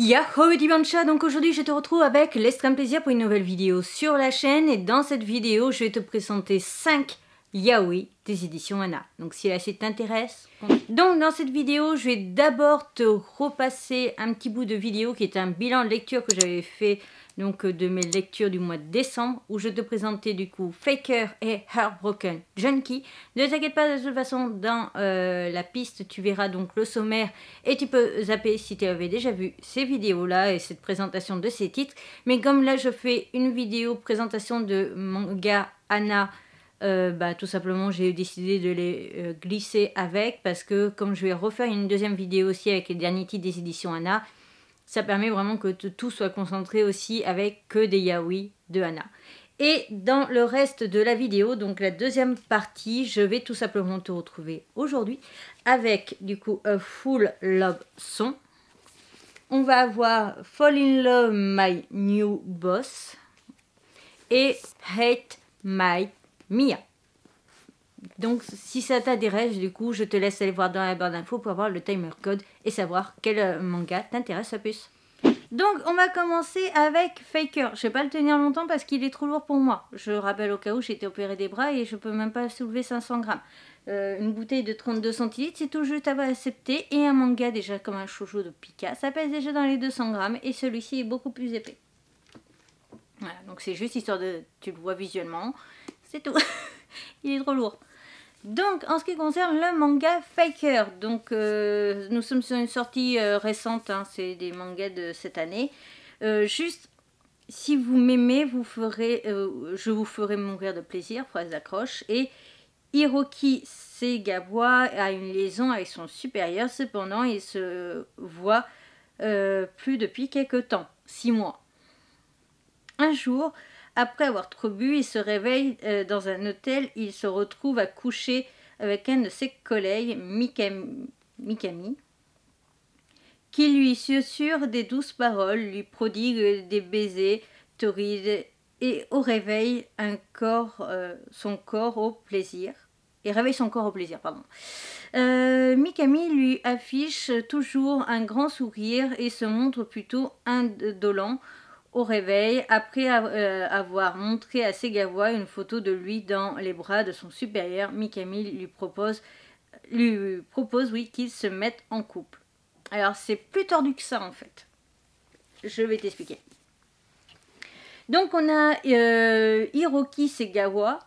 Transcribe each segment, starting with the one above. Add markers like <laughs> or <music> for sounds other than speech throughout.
Yahoo Dibancha, donc aujourd'hui je te retrouve avec l'extrême plaisir pour une nouvelle vidéo sur la chaîne et dans cette vidéo je vais te présenter 5 yaoi des éditions Anna. Donc si la suite t'intéresse. Donc dans cette vidéo je vais d'abord te repasser un petit bout de vidéo qui est un bilan de lecture que j'avais fait donc euh, de mes lectures du mois de décembre où je te présentais du coup Faker et Heartbroken Junkie. Ne t'inquiète pas de toute façon dans euh, la piste tu verras donc le sommaire et tu peux zapper si tu avais déjà vu ces vidéos là et cette présentation de ces titres. Mais comme là je fais une vidéo présentation de manga Anna euh, bah, tout simplement j'ai décidé de les glisser avec parce que comme je vais refaire une deuxième vidéo aussi avec les derniers titres des éditions Anna, ça permet vraiment que tout soit concentré aussi avec que des yaoi de Anna. Et dans le reste de la vidéo, donc la deuxième partie, je vais tout simplement te retrouver aujourd'hui avec du coup un Full Love Song. On va avoir Fall in Love My New Boss et Hate My Mia. Donc, si ça t'intéresse, du coup, je te laisse aller voir dans la barre d'infos pour avoir le timer code et savoir quel euh, manga t'intéresse le plus. Donc, on va commencer avec Faker. Je vais pas le tenir longtemps parce qu'il est trop lourd pour moi. Je rappelle au cas où j'ai été opéré des bras et je peux même pas soulever 500 grammes. Euh, une bouteille de 32 centilitres, c'est tout juste à accepter. Et un manga, déjà comme un shoujo de Pika, ça pèse déjà dans les 200 grammes et celui-ci est beaucoup plus épais. Voilà, donc c'est juste histoire de. Tu le vois visuellement, c'est tout. <laughs> Il est trop lourd. Donc, en ce qui concerne le manga Faker, donc euh, nous sommes sur une sortie euh, récente, hein, c'est des mangas de cette année. Euh, juste, si vous m'aimez, vous ferez, je vous ferai mourir de plaisir, phrase d'accroche. Et Hiroki Segawa a une liaison avec son supérieur, cependant, il se voit plus depuis quelques temps, 6 mois. Un jour, après avoir trop bu, il se réveille euh, dans un hôtel. Il se retrouve à coucher avec un de ses collègues, Mikami, qui lui susurre des douces paroles, lui prodigue des baisers torrides et au réveil euh, son corps au plaisir. Et réveille son corps au plaisir, pardon. Euh, Mikami lui affiche toujours un grand sourire et se montre plutôt indolent au réveil après euh, avoir montré à Segawa une photo de lui dans les bras de son supérieur, Mikami lui propose, lui propose oui, qu'ils se mettent en couple. Alors c'est plus tordu que ça en fait. Je vais t'expliquer. Donc on a euh, Hiroki Segawa,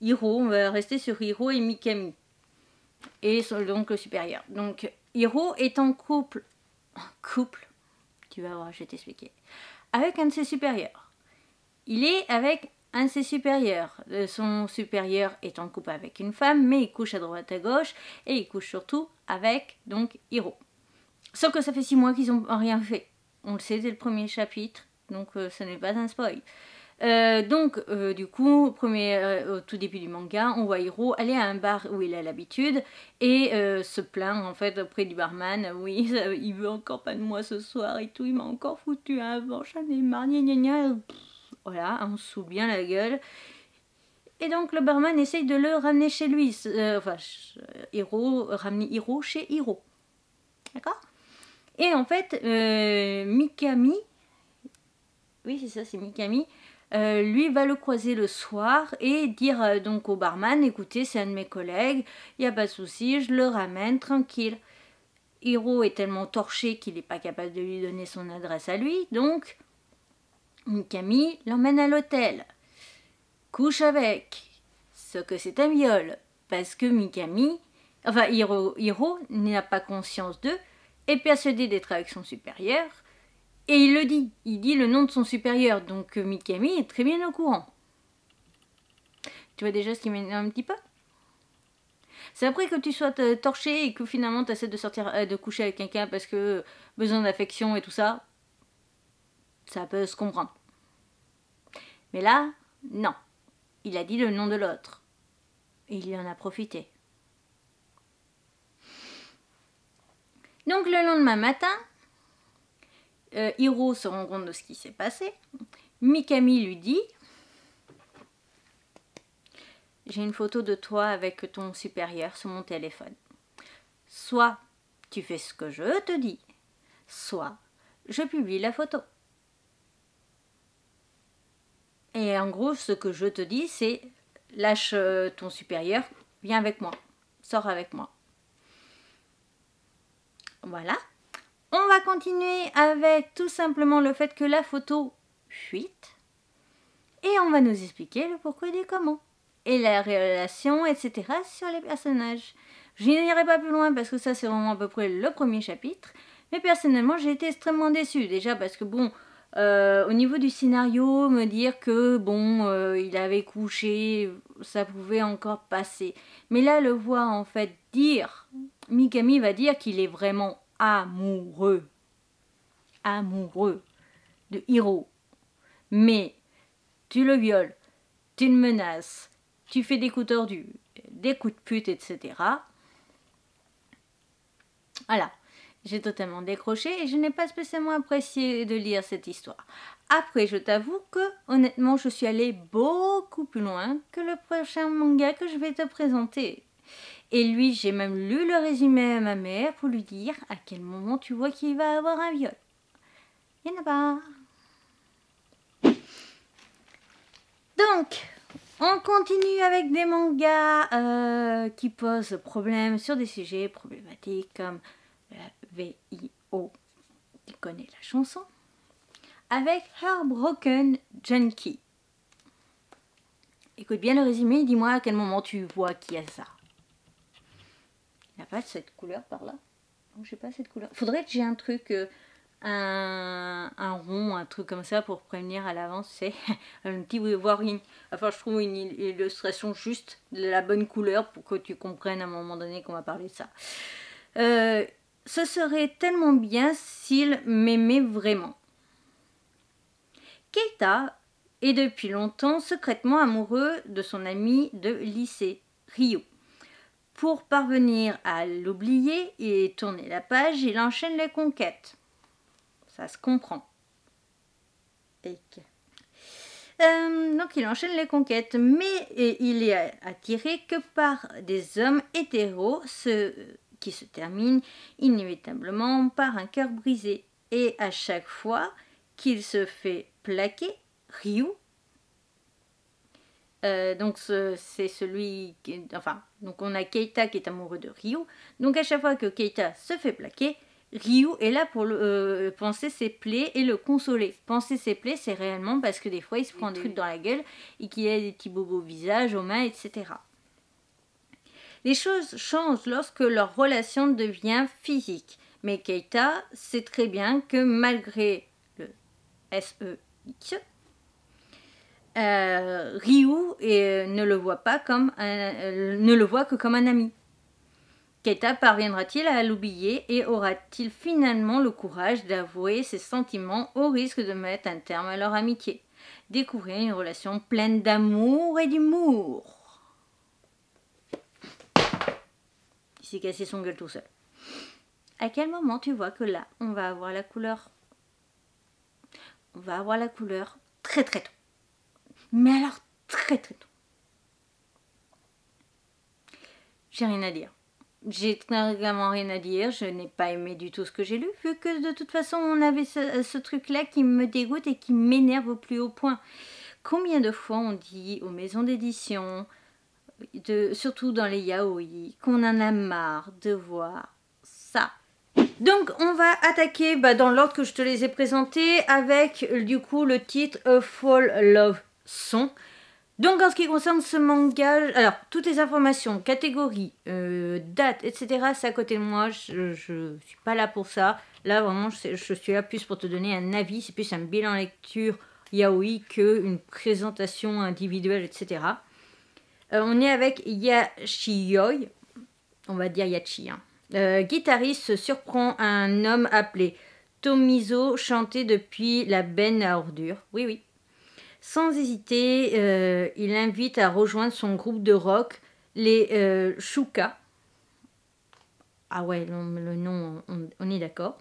Hiro, on va rester sur Hiro et Mikami, et donc le supérieur. Donc Hiro est en couple, en couple, tu vas voir, je vais t'expliquer, avec un de ses supérieurs. Il est avec un de ses supérieurs. Euh, son supérieur est en couple avec une femme, mais il couche à droite à gauche et il couche surtout avec donc Hiro. Sauf que ça fait six mois qu'ils n'ont rien fait. On le sait dès le premier chapitre, donc euh, ce n'est pas un spoil. Euh, donc, euh, du coup, premier, euh, au tout début du manga, on voit Hiro aller à un bar où il a l'habitude et se plaindre en fait auprès du barman. <laughs> Oui, il veut encore pas de moi ce soir et tout, il m'a encore foutu un vent, j'en ai marre, gna gna gna. Voilà, on se souvient bien la gueule. Et donc le barman essaye de le ramener chez lui, enfin, Hiro, ramener Hiro chez Hiro. D'accord Et en fait, Mikami, oui c'est ça, c'est Mikami, euh, lui va le croiser le soir et dire euh, donc au barman écoutez c'est un de mes collègues il n'y a pas de souci je le ramène tranquille Hiro est tellement torché qu'il n'est pas capable de lui donner son adresse à lui donc Mikami l'emmène à l'hôtel couche avec ce que c'est un viol parce que Mikami enfin Hiro, Hiro n'a pas conscience d'eux et persuadé d'être avec son supérieur et il le dit, il dit le nom de son supérieur, donc euh, Mikami est très bien au courant. Tu vois déjà ce qui m'énerve un petit peu C'est après que tu sois euh, torché et que finalement tu essaies de sortir, euh, de coucher avec quelqu'un parce que besoin d'affection et tout ça, ça peut se comprendre. Mais là, non. Il a dit le nom de l'autre. Et il en a profité. Donc le lendemain matin, euh, Hiro se rend compte de ce qui s'est passé. Mikami lui dit J'ai une photo de toi avec ton supérieur sur mon téléphone. Soit tu fais ce que je te dis, soit je publie la photo. Et en gros, ce que je te dis, c'est lâche euh, ton supérieur, viens avec moi, sors avec moi. Voilà, on va continuer avec tout simplement le fait que la photo fuite. Et on va nous expliquer le pourquoi et du comment. Et la relation, etc. sur les personnages. Je n'irai pas plus loin parce que ça c'est vraiment à peu près le premier chapitre. Mais personnellement j'ai été extrêmement déçue. Déjà parce que bon, euh, au niveau du scénario, me dire que bon, euh, il avait couché, ça pouvait encore passer. Mais là le voir en fait dire, Mikami va dire qu'il est vraiment amoureux. Amoureux de Hiro. Mais tu le violes, tu le menaces, tu fais des coups tordus, des coups de pute, etc. Voilà, j'ai totalement décroché et je n'ai pas spécialement apprécié de lire cette histoire. Après, je t'avoue que, honnêtement, je suis allée beaucoup plus loin que le prochain manga que je vais te présenter. Et lui, j'ai même lu le résumé à ma mère pour lui dire à quel moment tu vois qu'il va avoir un viol. Il n'y en a pas. Donc, on continue avec des mangas euh, qui posent problème sur des sujets problématiques comme la VIO. Tu connais la chanson Avec Heartbroken Junkie. Écoute bien le résumé, dis-moi à quel moment tu vois qu'il y a ça n'y a pas cette couleur par là. Donc j'ai pas cette couleur. Faudrait que j'ai un truc, euh, un, rond, un truc comme ça pour prévenir à l'avance. C'est <laughs> un petit voir enfin je trouve une illustration juste de la bonne couleur pour que tu comprennes à un moment donné qu'on va parler de ça. Euh, ce serait tellement bien s'il m'aimait vraiment. Keita est depuis longtemps secrètement amoureux de son ami de lycée, Rio. Pour parvenir à l'oublier et tourner la page, il enchaîne les conquêtes. Ça se comprend. Euh, donc il enchaîne les conquêtes, mais il est attiré que par des hommes hétéros, ce qui se termine inévitablement par un cœur brisé. Et à chaque fois qu'il se fait plaquer, Ryu euh, donc c'est celui enfin donc on a Keita qui est amoureux de Ryu. Donc à chaque fois que Keita se fait plaquer, Ryu est là pour euh, penser ses plaies et le consoler. Penser ses plaies, c'est réellement parce que des fois il se prend des trucs dans la gueule et qu'il a des petits bobos au visage, aux mains, etc. Les choses changent lorsque leur relation devient physique. Mais Keita sait très bien que malgré le e X euh, Ryu euh, ne le voit pas comme euh, ne le voit que comme un ami. Keita parviendra-t-il à l'oublier et aura-t-il finalement le courage d'avouer ses sentiments au risque de mettre un terme à leur amitié Découvrir une relation pleine d'amour et d'humour. Il s'est cassé son gueule tout seul. À quel moment tu vois que là, on va avoir la couleur On va avoir la couleur très très tôt mais alors très très tôt. J'ai rien à dire. J'ai vraiment rien à dire, je n'ai pas aimé du tout ce que j'ai lu, vu que de toute façon on avait ce, truc-là qui me dégoûte et qui m'énerve au plus haut point. Combien de fois on dit aux maisons d'édition, surtout dans les yaoi, qu'on en a marre de voir ça donc on va attaquer bah, dans l'ordre que je te les ai présentés avec du coup le titre A Fall Love sont. Donc en ce qui concerne ce manga, alors toutes les informations, catégories, euh, dates, etc. C'est à côté de moi, je, ne suis pas là pour ça. Là vraiment, je, suis là plus pour te donner un avis, c'est plus un bilan lecture yaoi que une présentation individuelle, etc. Euh, on est avec Yachiyoi on va dire Yachi. Hein. Euh, guitariste surprend un homme appelé Tomizo chanté depuis la benne à ordure, Oui oui. Sans hésiter, euh, il invite à rejoindre son groupe de rock, les euh, Shuka. Ah ouais, le, nom, on, est d'accord.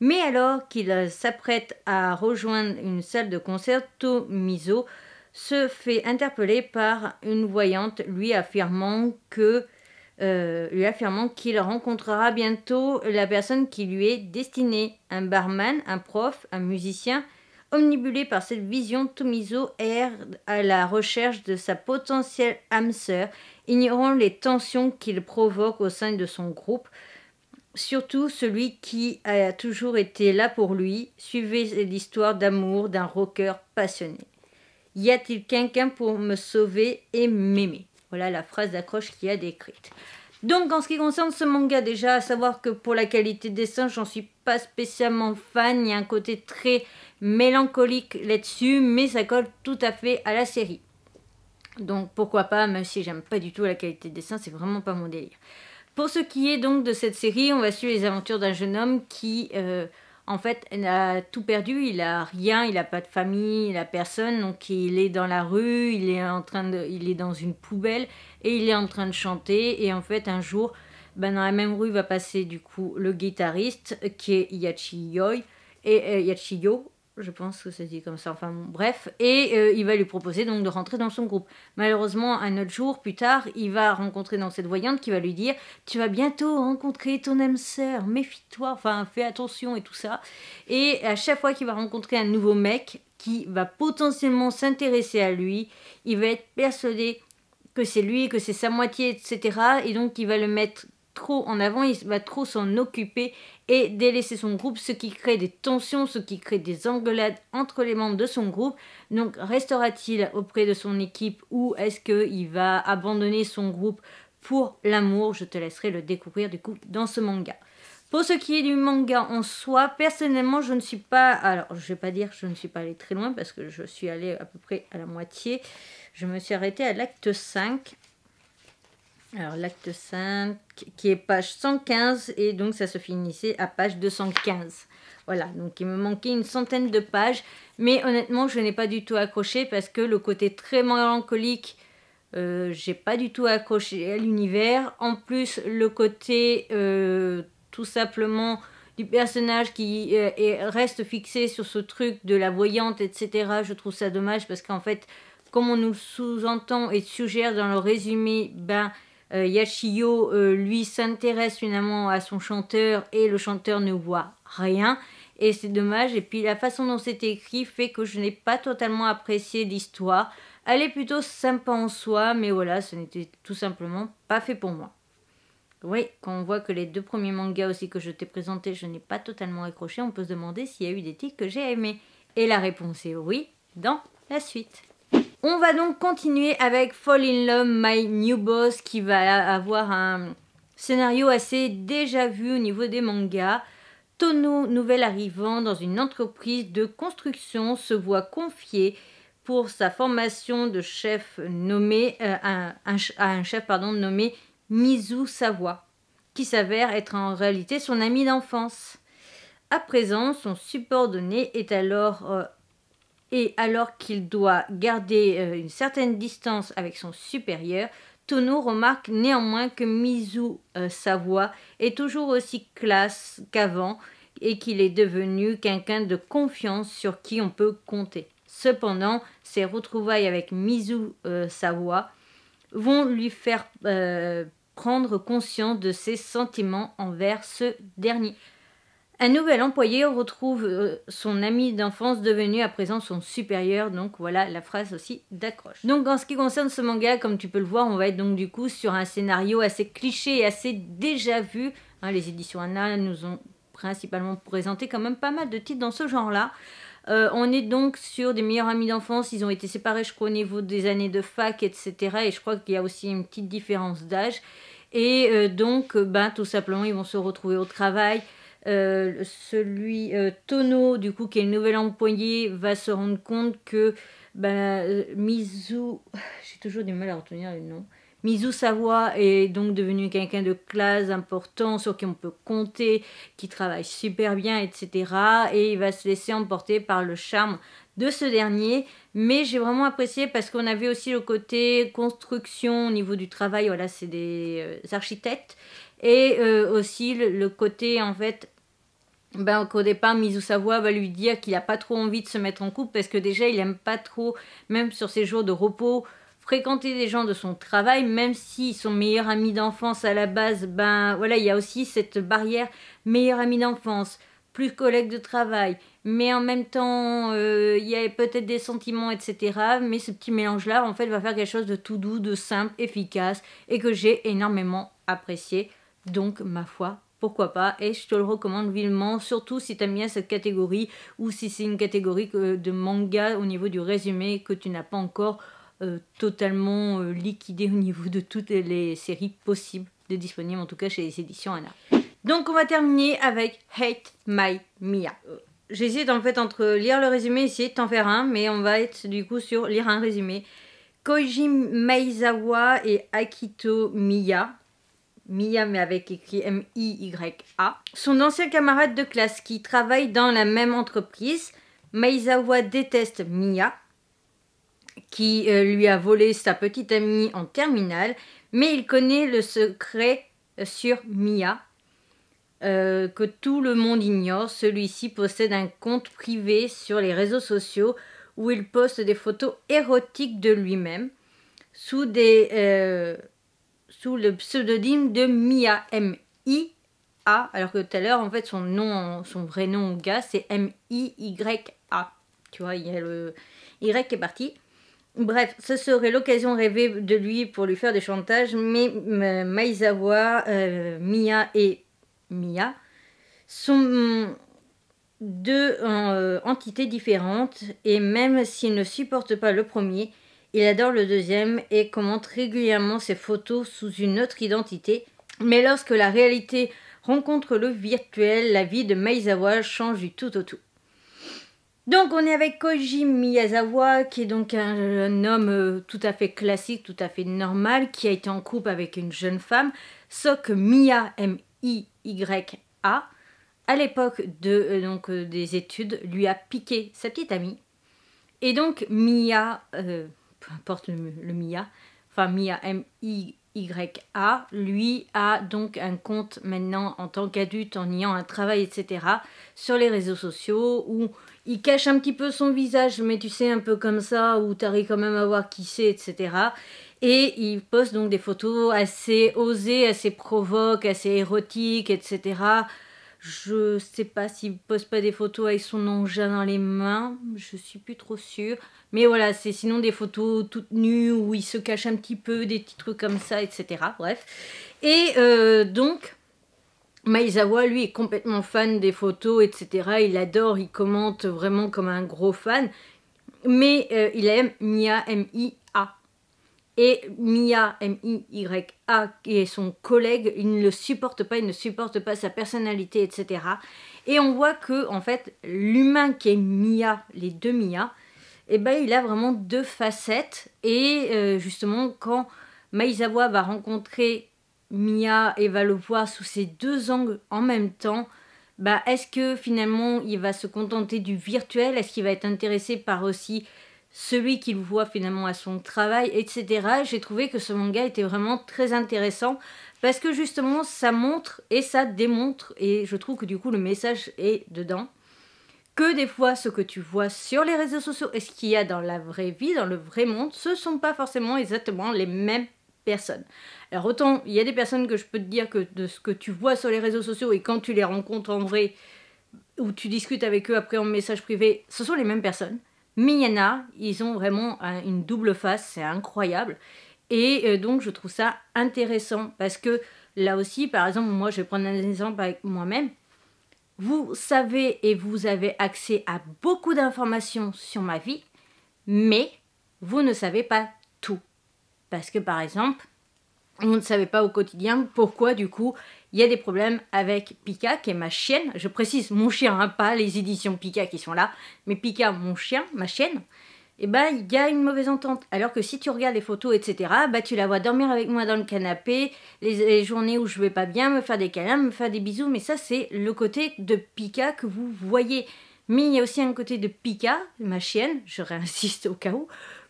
Mais alors qu'il s'apprête à rejoindre une salle de concert, Tomizo se fait interpeller par une voyante lui affirmant euh, lui affirmant qu'il rencontrera bientôt la personne qui lui est destinée, un barman, un prof, un musicien, omnibulé par cette vision, Tomiso erre à la recherche de sa potentielle âme sœur, ignorant les tensions qu'il provoque au sein de son groupe, surtout celui qui a toujours été là pour lui. Suivez l'histoire d'amour d'un rocker passionné. Y a-t-il quelqu'un pour me sauver et m'aimer Voilà la phrase d'accroche qu'il a décrite. Donc en ce qui concerne ce manga déjà, à savoir que pour la qualité des dessin, j'en suis pas spécialement fan, il y a un côté très mélancolique là-dessus, mais ça colle tout à fait à la série. Donc pourquoi pas, même si j'aime pas du tout la qualité des dessin, c'est vraiment pas mon délire. Pour ce qui est donc de cette série, on va suivre les aventures d'un jeune homme qui... Euh, en fait, il a tout perdu, il a rien, il n'a pas de famille, il a personne, donc il est dans la rue, il est en train de, il est dans une poubelle et il est en train de chanter. Et en fait, un jour, ben, dans la même rue va passer du coup le guitariste qui est euh, Yachiyo et Yachiyo je pense que c'est dit comme ça, enfin bref, et euh, il va lui proposer donc de rentrer dans son groupe. Malheureusement, un autre jour, plus tard, il va rencontrer dans cette voyante qui va lui dire « Tu vas bientôt rencontrer ton âme sœur, méfie-toi, enfin fais attention et tout ça. » Et à chaque fois qu'il va rencontrer un nouveau mec qui va potentiellement s'intéresser à lui, il va être persuadé que c'est lui, que c'est sa moitié, etc. Et donc il va le mettre trop en avant, il va trop s'en occuper et délaisser son groupe, ce qui crée des tensions, ce qui crée des engueulades entre les membres de son groupe. Donc restera-t-il auprès de son équipe ou est-ce qu'il va abandonner son groupe pour l'amour Je te laisserai le découvrir du coup dans ce manga. Pour ce qui est du manga en soi, personnellement, je ne suis pas. Alors, je vais pas dire que je ne suis pas allée très loin parce que je suis allée à peu près à la moitié. Je me suis arrêtée à l'acte 5. Alors, l'acte 5, qui est page 115, et donc ça se finissait à page 215. Voilà, donc il me manquait une centaine de pages, mais honnêtement, je n'ai pas du tout accroché parce que le côté très mélancolique, euh, j'ai pas du tout accroché à l'univers. En plus, le côté euh, tout simplement du personnage qui euh, reste fixé sur ce truc de la voyante, etc., je trouve ça dommage parce qu'en fait, comme on nous sous-entend et suggère dans le résumé, ben euh, Yashio, euh, lui, s'intéresse finalement à son chanteur et le chanteur ne voit rien. Et c'est dommage. Et puis la façon dont c'est écrit fait que je n'ai pas totalement apprécié l'histoire. Elle est plutôt sympa en soi, mais voilà, ce n'était tout simplement pas fait pour moi. Oui, quand on voit que les deux premiers mangas aussi que je t'ai présentés, je n'ai pas totalement accroché, on peut se demander s'il y a eu des titres que j'ai aimés. Et la réponse est oui dans la suite. On va donc continuer avec Fall in Love, My New Boss, qui va avoir un scénario assez déjà vu au niveau des mangas. Tono, nouvel arrivant dans une entreprise de construction, se voit confié pour sa formation de chef nommé euh, un, chef pardon nommé Mizu Savoie qui s'avère être en réalité son ami d'enfance. À présent, son subordonné est alors euh, et alors qu'il doit garder euh, une certaine distance avec son supérieur, Tono remarque néanmoins que Mizu euh, Savoie est toujours aussi classe qu'avant et qu'il est devenu quelqu'un de confiance sur qui on peut compter. Cependant, ses retrouvailles avec Mizu euh, Savoie vont lui faire prendre conscience de ses sentiments envers ce dernier. Un nouvel employé retrouve euh, son ami d'enfance devenu à présent son supérieur, donc voilà la phrase aussi d'accroche. Donc en ce qui concerne ce manga, comme tu peux le voir, on va être donc du coup sur un scénario assez cliché et assez déjà vu. Hein, les éditions Anna nous ont principalement présenté quand même pas mal de titres dans ce genre-là. Euh, on est donc sur des meilleurs amis d'enfance, ils ont été séparés je crois au niveau des années de fac, etc. Et je crois qu'il y a aussi une petite différence d'âge. Et euh, donc, ben, tout simplement, ils vont se retrouver au travail. Euh, celui euh, Tono, du coup, qui est le nouvel employé, va se rendre compte que ben Mizu, <sighs> j'ai toujours du mal à retenir le nom, Mizu Savoie est donc devenu quelqu'un de classe important sur qui on peut compter, qui travaille super bien, etc. Et il va se laisser emporter par le charme de ce dernier. Mais j'ai vraiment apprécié parce qu'on avait aussi le côté construction au niveau du travail. Voilà, c'est des euh, architectes. Et aussi le, côté, en fait, ben, qu'au départ, Savoie va lui dire qu'il n'a pas trop envie de se mettre en couple parce que déjà, il n'aime pas trop, même sur ses jours de repos, fréquenter des gens de son travail, même si son meilleur ami d'enfance à la base, ben voilà, il y a aussi cette barrière meilleur ami d'enfance, plus collègue de travail, mais en même temps, euh, il y a peut-être des sentiments, etc. Mais ce petit mélange-là, en fait, va faire quelque chose de tout doux, de simple, efficace, et que j'ai énormément apprécié. Donc, ma foi, pourquoi pas et je te le recommande vivement, surtout si tu mis à cette catégorie ou si c'est une catégorie de manga au niveau du résumé que tu n'as pas encore euh, totalement euh, liquidé au niveau de toutes les séries possibles de disponibles, en tout cas chez les éditions Anna. Donc on va terminer avec Hate My Mia. J'hésite en fait entre lire le résumé et essayer de t'en faire un, mais on va être du coup sur lire un résumé. Koji Maizawa et Akito Miya Mia mais avec écrit M-I-Y-A, son ancien camarade de classe qui travaille dans la même entreprise. Maizawa déteste Mia, qui euh, lui a volé sa petite amie en terminale, mais il connaît le secret euh, sur Mia, euh, que tout le monde ignore. Celui-ci possède un compte privé sur les réseaux sociaux où il poste des photos érotiques de lui-même sous des le pseudonyme de Mia, M-I-A, alors que tout à l'heure, en fait, son nom, son vrai nom au gars, c'est M-I-Y-A. Tu vois, il y a le Y qui est parti. Bref, ce serait l'occasion rêvée de lui pour lui faire des chantages, mais euh, Maizawa, euh, Mia et Mia sont deux euh, entités différentes, et même s'ils ne supporte pas le premier, il adore le deuxième et commente régulièrement ses photos sous une autre identité. Mais lorsque la réalité rencontre le virtuel, la vie de Maizawa change du tout au tout. Donc on est avec Koji Miyazawa, qui est donc un, homme euh, tout à fait classique, tout à fait normal, qui a été en couple avec une jeune femme, Sok Mia M-I-Y-A, à l'époque de, euh, donc, euh, des études, lui a piqué sa petite amie. Et donc Mia peu importe le, MIA, enfin MIA, M-I-Y-A, lui a donc un compte maintenant en tant qu'adulte, en ayant un travail, etc., sur les réseaux sociaux, où il cache un petit peu son visage, mais tu sais, un peu comme ça, où t'arrives quand même à voir qui c'est, etc. Et il poste donc des photos assez osées, assez provoques, assez érotiques, etc. Je sais pas s'il poste pas des photos avec son engin dans les mains, je suis plus trop sûre. Mais voilà, c'est sinon des photos toutes nues où il se cache un petit peu, des petits trucs comme ça, etc. Bref. Et euh, donc, Maizawa, lui, est complètement fan des photos, etc. Il adore, il commente vraiment comme un gros fan. Mais euh, il aime Mia, M.I., et Mia, M-I-Y-A, qui est son collègue, il ne le supporte pas, il ne supporte pas sa personnalité, etc. Et on voit que, en fait, l'humain qui est Mia, les deux Mia, eh ben, il a vraiment deux facettes. Et euh, justement, quand Maïzawa va rencontrer Mia et va le voir sous ses deux angles en même temps, bah, est-ce que finalement il va se contenter du virtuel Est-ce qu'il va être intéressé par aussi celui qu'il voit finalement à son travail, etc. J'ai trouvé que ce manga était vraiment très intéressant parce que justement ça montre et ça démontre, et je trouve que du coup le message est dedans, que des fois ce que tu vois sur les réseaux sociaux et ce qu'il y a dans la vraie vie, dans le vrai monde, ce sont pas forcément exactement les mêmes personnes. Alors autant il y a des personnes que je peux te dire que de ce que tu vois sur les réseaux sociaux et quand tu les rencontres en vrai, ou tu discutes avec eux après en message privé, ce sont les mêmes personnes. Miyana, ils ont vraiment une double face, c'est incroyable. Et euh, donc je trouve ça intéressant parce que là aussi, par exemple, moi je vais prendre un exemple avec moi-même. Vous savez et vous avez accès à beaucoup d'informations sur ma vie, mais vous ne savez pas tout. Parce que par exemple, vous ne savez pas au quotidien pourquoi du coup il y a des problèmes avec Pika, qui est ma chienne. Je précise mon chien, hein, pas les éditions Pika qui sont là, mais Pika, mon chien, ma chienne. Et eh ben, il y a une mauvaise entente. Alors que si tu regardes les photos, etc., bah, tu la vois dormir avec moi dans le canapé, les, les journées où je vais pas bien, me faire des câlins, me faire des bisous. Mais ça, c'est le côté de Pika que vous voyez. Mais il y a aussi un côté de Pika, ma chienne, je réinsiste au cas où,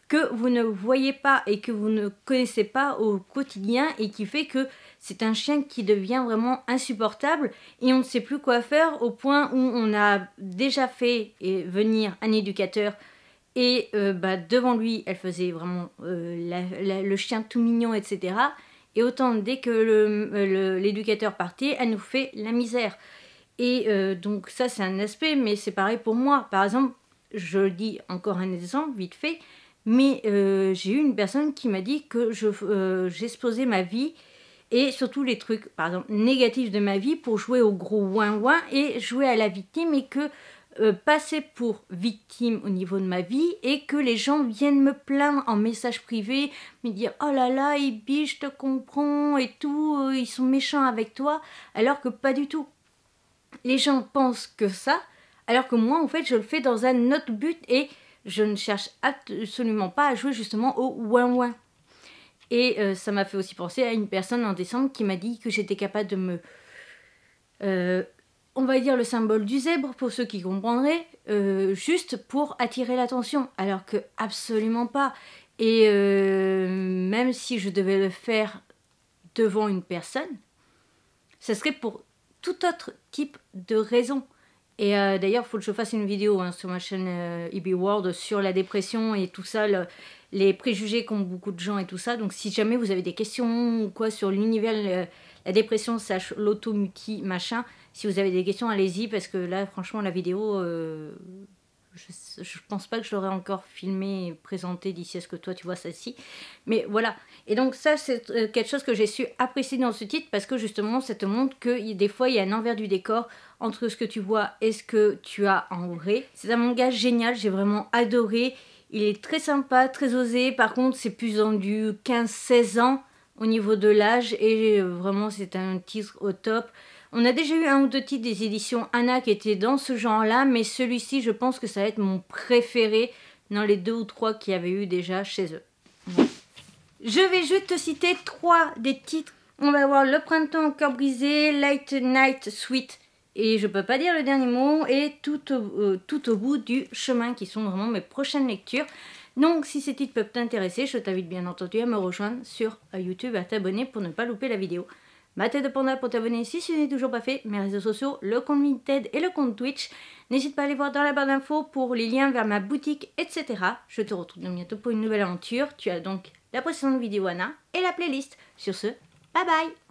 que vous ne voyez pas et que vous ne connaissez pas au quotidien et qui fait que c'est un chien qui devient vraiment insupportable et on ne sait plus quoi faire au point où on a déjà fait venir un éducateur et euh, bah, devant lui elle faisait vraiment euh, le chien tout mignon etc. Et autant dès que l'éducateur partait, elle nous fait la misère. Et euh, donc ça c'est un aspect, mais c'est pareil pour moi. Par exemple, je dis encore un exemple vite fait, mais euh, j'ai eu une personne qui m'a dit que euh, j'exposais ma vie et surtout les trucs, par exemple, négatifs de ma vie pour jouer au gros ouin-ouin et jouer à la victime et que euh, passer pour victime au niveau de ma vie et que les gens viennent me plaindre en message privé, me dire oh là là, Ibi, je te comprends et tout, ils sont méchants avec toi, alors que pas du tout. Les gens pensent que ça, alors que moi en fait je le fais dans un autre but et je ne cherche absolument pas à jouer justement au ouin-ouin. Et euh, ça m'a fait aussi penser à une personne en décembre qui m'a dit que j'étais capable de me... Euh, on va dire le symbole du zèbre, pour ceux qui comprendraient, euh, juste pour attirer l'attention, alors que absolument pas. Et même si je devais le faire devant une personne, ce serait pour tout autre type de raison. Et euh, d'ailleurs, il faut que je fasse une vidéo hein, sur ma chaîne EB euh, World sur la dépression et tout ça, les préjugés qu'ont beaucoup de gens et tout ça. Donc si jamais vous avez des questions ou quoi sur l'univers, euh, la dépression, sache l'automuti, machin, si vous avez des questions, allez-y parce que là, franchement, la vidéo, je, pense pas que je l'aurais encore filmé et présenté d'ici à ce que toi tu vois celle-ci. Mais voilà. Et donc ça c'est euh, quelque chose que j'ai su apprécier dans ce titre parce que justement ça te montre que des fois il y a un envers du décor entre ce que tu vois et ce que tu as en vrai. C'est un manga génial, j'ai vraiment adoré. Il est très sympa, très osé. Par contre c'est plus en du 15-16 ans au niveau de l'âge et euh, vraiment c'est un titre au top. On a déjà eu un ou deux titres des éditions Anna qui étaient dans ce genre-là, mais celui-ci, je pense que ça va être mon préféré dans les deux ou trois qu'il y avait eu déjà chez eux. Je vais juste te citer trois des titres. On va avoir Le Printemps encore brisé, Light Night Sweet, et je peux pas dire le dernier mot, et tout au, euh, tout au bout du chemin, qui sont vraiment mes prochaines lectures. Donc si ces titres peuvent t'intéresser, je t'invite bien entendu à me rejoindre sur euh, YouTube, à t'abonner pour ne pas louper la vidéo ma tête de panda pour t'abonner si ce n'est toujours pas fait, mes réseaux sociaux, le compte Vinted et le compte Twitch. N'hésite pas à aller voir dans la barre d'infos pour les liens vers ma boutique, etc. Je te retrouve bientôt pour une nouvelle aventure. Tu as donc la précédente vidéo Anna et la playlist. Sur ce, bye bye